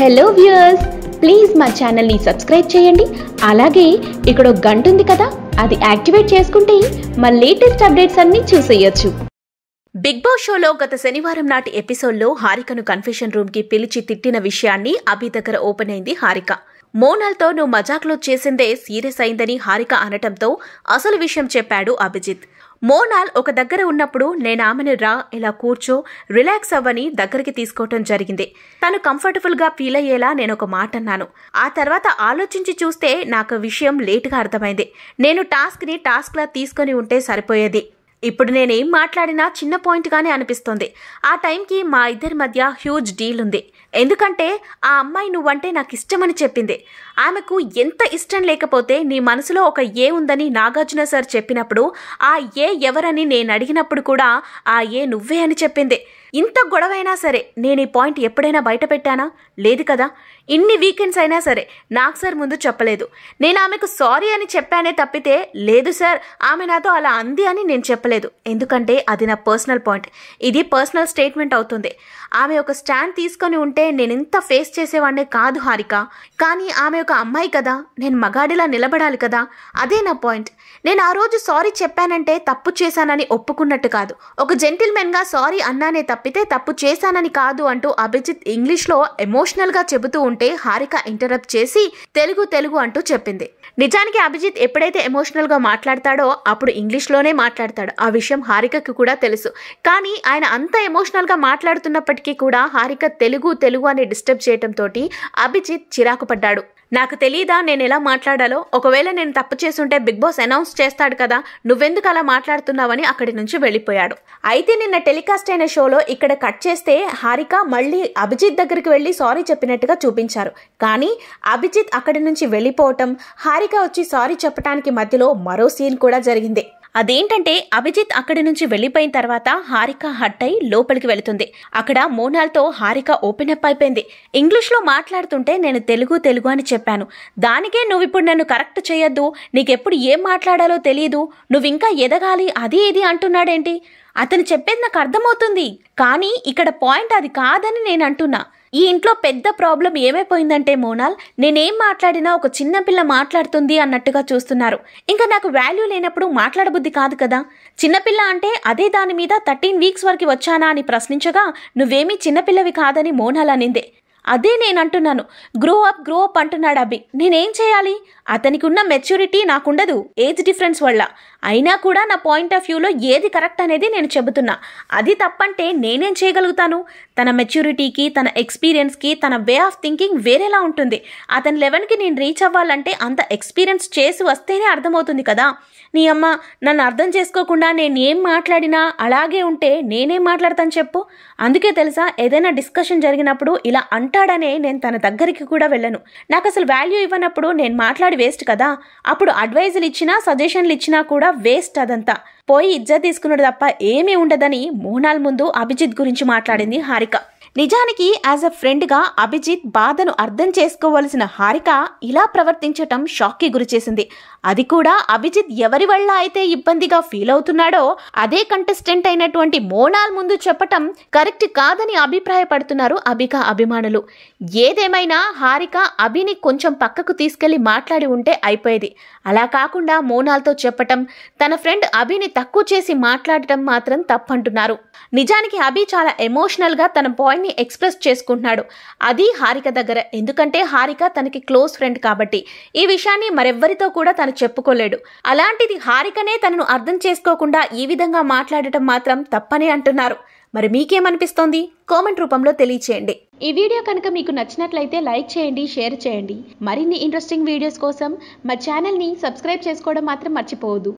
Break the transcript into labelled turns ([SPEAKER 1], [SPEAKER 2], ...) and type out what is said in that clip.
[SPEAKER 1] hello viewers please మా ఛానల్ని subscribe చేయండి అలాగే ఇక్కడ గంట ఉంది కదా అది యాక్టివేట్ చేసుకుంటే మా లేటెస్ట్ అప్డేట్స్ అన్నీ చూసేయచ్చు బిగ్ బాస్ షోలో గత శనివారం నాటి ఎపిసోడ్లో హారికను కన్ఫెషన్ రూమ్కి పిలిచి తిట్టిన విషయాన్ని అభి దగ్గర ఓపెన్ అయింది హారిక మోనాల్తో నువ్వు మజాక్లో చేసిందే సీరియస్ అయిందని హారిక అనటంతో అసలు విషయం చెప్పాడు అభిజిత్ మోనాల్ ఒక దగ్గర ఉన్నప్పుడు నేను ఆమెను రా ఇలా కూర్చో రిలాక్స్ అవ్వని దగ్గరికి తీసుకోవటం జరిగింది తను కంఫర్టబుల్ గా ఫీల్ అయ్యేలా నేను ఒక మాట అన్నాను ఆ తర్వాత ఆలోచించి చూస్తే నాకు విషయం లేటుగా అర్థమైంది నేను టాస్క్ ని టాస్క్ లా తీసుకొని ఉంటే సరిపోయేది ఇప్పుడు నేనేం మాట్లాడినా చిన్న పాయింట్గానే అనిపిస్తుంది ఆ టైంకి మా ఇద్దరి మధ్య హ్యూజ్ డీల్ ఉంది ఎందుకంటే ఆ అమ్మాయి నువ్వంటే నాకు ఇష్టమని చెప్పింది ఆమెకు ఎంత ఇష్టం లేకపోతే నీ మనసులో ఒక ఏ ఉందని నాగార్జున సార్ చెప్పినప్పుడు ఆ ఏ ఎవరని నేను అడిగినప్పుడు కూడా ఆ ఏ నువ్వే అని చెప్పింది ఇంత గొడవైనా సరే నేను ఈ పాయింట్ ఎప్పుడైనా బయట పెట్టానా లేదు కదా ఇన్ని వీకెండ్స్ అయినా సరే నాకు సార్ ముందు చెప్పలేదు నేను ఆమెకు సారీ అని చెప్పానే తప్పితే లేదు సార్ ఆమె నాతో అలా అంది అని నేను చెప్పలేదు ఎందుకంటే అది నా పర్సనల్ పాయింట్ ఇది పర్సనల్ స్టేట్మెంట్ అవుతుంది ఆమె ఒక స్టాండ్ తీసుకొని ఉంటే నేను ఇంత ఫేస్ చేసేవాడినే కాదు హారిక కానీ ఆమె ఒక అమ్మాయి కదా నేను మగాడిలా నిలబడాలి కదా అదే నా పాయింట్ నేను ఆ రోజు సారీ చెప్పానంటే తప్పు చేశానని ఒప్పుకున్నట్టు కాదు ఒక జెంటిల్మెన్గా సారీ అన్నానే తప్ప తప్పితే తప్పు చేశానని కాదు అంటూ అభిజిత్ ఇంగ్లీష్లో ఎమోషనల్గా చెబుతూ ఉంటే హారిక ఇంటరప్ట్ చేసి తెలుగు తెలుగు అంటూ చెప్పింది నిజానికి అభిజిత్ ఎప్పుడైతే ఎమోషనల్గా మాట్లాడతాడో అప్పుడు ఇంగ్లీష్లోనే మాట్లాడతాడు ఆ విషయం హారికకి కూడా తెలుసు కానీ ఆయన అంత ఎమోషనల్గా మాట్లాడుతున్నప్పటికీ కూడా హారిక తెలుగు తెలుగు అని డిస్టర్బ్ చేయటంతో అభిజిత్ చిరాకు పడ్డాడు నాకు తెలీదా నేను ఎలా మాట్లాడాలో ఒకవేళ నేను తప్పు చేసుంటే బిగ్ బాస్ అనౌన్స్ చేస్తాడు కదా నువ్వెందుకు అలా మాట్లాడుతున్నావని అక్కడి నుంచి వెళ్ళిపోయాడు అయితే నిన్న టెలికాస్ట్ అయిన షోలో ఇక్కడ కట్ చేస్తే హారిక మళ్ళీ అభిజిత్ దగ్గరికి వెళ్ళి సారీ చెప్పినట్టుగా చూపించారు కానీ అభిజిత్ అక్కడి నుంచి వెళ్ళిపోవటం హారిక వచ్చి సారీ చెప్పడానికి మధ్యలో మరో సీన్ కూడా జరిగింది అదేంటంటే అభిజిత్ అక్కడి నుంచి వెళ్ళిపోయిన తర్వాత హారిక హట్ అయి లోపలికి వెళుతుంది అక్కడ మోనాల్తో హారిక ఓపెన్ అప్ అయిపోయింది ఇంగ్లీష్లో మాట్లాడుతుంటే నేను తెలుగు తెలుగు అని చెప్పాను దానికే నువ్వు ఇప్పుడు నన్ను కరెక్ట్ చేయొద్దు నీకెప్పుడు ఏం మాట్లాడాలో తెలియదు నువ్వు ఇంకా ఎదగాలి అది ఇది అంటున్నాడేంటి అతను చెప్పేది నాకు అర్థమవుతుంది కానీ ఇక్కడ పాయింట్ అది కాదని నేను అంటున్నా ఈ ఇంట్లో పెద్ద ప్రాబ్లం ఏమైపోయిందంటే మోనాల్ నేనేం మాట్లాడినా ఒక చిన్నపిల్ల మాట్లాడుతుంది అన్నట్టుగా చూస్తున్నారు ఇంకా నాకు వాల్యూ లేనప్పుడు మాట్లాడబుద్ధి కాదు కదా చిన్నపిల్ల అంటే అదే దాని మీద థర్టీన్ వీక్స్ వరకు వచ్చానా అని ప్రశ్నించగా నువ్వేమీ చిన్నపిల్లవి కాదని మోనాల్ అనిందే అదే నేను అంటున్నాను గ్రో అప్ గ్రో అప్ అంటున్నాడు అభి నేనేం చేయాలి అతనికి ఉన్న మెచ్యూరిటీ నాకుండదు ఏజ్ డిఫరెన్స్ వల్ల అయినా కూడా నా పాయింట్ ఆఫ్ వ్యూలో ఏది కరెక్ట్ అనేది నేను చెబుతున్నా అది తప్పంటే నేనేం చేయగలుగుతాను తన మెచ్యూరిటీకి తన ఎక్స్పీరియన్స్కి తన వే ఆఫ్ థింకింగ్ వేరేలా ఉంటుంది అతని లెవెన్కి నేను రీచ్ అవ్వాలంటే అంత ఎక్స్పీరియన్స్ చేసి వస్తేనే అర్థమవుతుంది కదా నీ అమ్మ నన్ను అర్థం చేసుకోకుండా నేను ఏం మాట్లాడినా అలాగే ఉంటే నేనేం మాట్లాడతాను చెప్పు అందుకే తెలుసా ఏదైనా డిస్కషన్ జరిగినప్పుడు ఇలా అంటు ఉంటాడనే నేను తన దగ్గరికి కూడా వెళ్ళను నాకు అసలు వాల్యూ ఇవ్వనప్పుడు నేను మాట్లాడి వేస్ట్ కదా అప్పుడు అడ్వైజులు ఇచ్చినా సజెషన్లు ఇచ్చినా కూడా వేస్ట్ అదంతా పోయి ఇజ్జ తీసుకున్నాడు తప్ప ఏమీ ఉండదని మోనాల్ ముందు అభిజిత్ గురించి మాట్లాడింది హారిక నిజానికి యాజ్ అ ఫ్రెండ్గా అభిజిత్ బాధను అర్థం చేసుకోవలసిన హారిక ఇలా ప్రవర్తించటం షాక్కి గురిచేసింది అది కూడా అభిజిత్ ఎవరి వల్ల అయితే ఇబ్బందిగా ఫీల్ అవుతున్నాడో అదే కంటెస్టెంట్ అయినటువంటి మోనాల్ ముందు చెప్పటం కరెక్ట్ కాదని అభిప్రాయపడుతున్నారు అభిక అభిమానులు ఏదేమైనా హారిక అభిని కొంచెం పక్కకు తీసుకెళ్లి మాట్లాడి ఉంటే అయిపోయేది అలా కాకుండా మోనాల్తో చెప్పటం తన ఫ్రెండ్ అభిని తక్కువ చేసి మాట్లాడటం మాత్రం తప్పంటున్నారు నిజానికి అభి చాలా ఎమోషనల్గా తన పాయింట్ విషయాన్ని ఎక్స్ప్రెస్ చేసుకుంటున్నాడు అది హారిక దగ్గర ఎందుకంటే హారిక తనకి క్లోజ్ ఫ్రెండ్ కాబట్టి ఈ విషయాన్ని మరెవ్వరితో కూడా తను చెప్పుకోలేడు అలాంటిది హారికనే తనను అర్థం చేసుకోకుండా ఈ విధంగా మాట్లాడటం మాత్రం తప్పని అంటున్నారు మరి మీకేమనిపిస్తోంది కామెంట్ రూపంలో తెలియచేయండి ఈ వీడియో కనుక మీకు నచ్చినట్లయితే లైక్ చేయండి షేర్ చేయండి మరిన్ని ఇంట్రెస్టింగ్ వీడియోస్ కోసం మా ఛానల్ని సబ్స్క్రైబ్ చేసుకోవడం మాత్రం మర్చిపోవద్దు